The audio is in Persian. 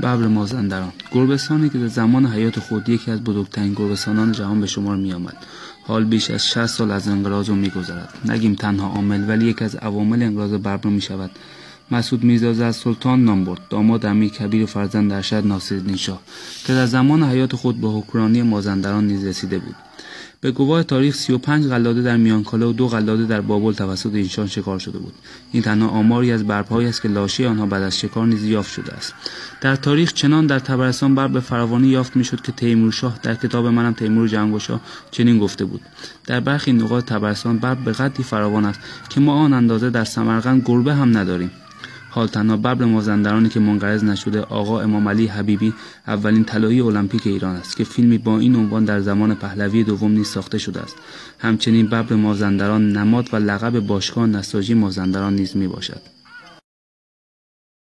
ببر مازندران گربستانی که در زمان حیات خود یکی از بزرگترین گربستانان جهان به شمار می آمد. حال بیش از 60 سال از انقراض می میگذرد نگیم تنها عامل ولی یکی از عوامل انقراض ببر می شود مسعود میرزا از سلطان نام برد داماد امیر کبیر و فرزند ارشد ناصرالدین شاه که در زمان حیات خود به حکمرانی مازندران نیز رسیده بود به گواه تاریخ 35 قلاده در میانکاله و دو قلاده در بابل توسط اینشان شکار شده بود این تنها آماری از برپایی است که لاشه آنها بعد از شکار نیز یافت شده است در تاریخ چنان در تبرستان بر به فراوانی یافت میشد که تیمورشاه در کتاب منم تیمور جنگوشا چنین گفته بود در برخی نقاط تبرستان بر به قدری فراوان است که ما آن اندازه در سمرقند گربه هم نداریم حال تنها ببر مازندرانی که منقرض نشده آقا امام علی حبیبی اولین طلایی المپیک ایران است که فیلمی با این عنوان در زمان پهلوی دوم نیز ساخته شده است همچنین ببر مازندران نماد و لقب باشگاه نساجی مازندران نیز می باشد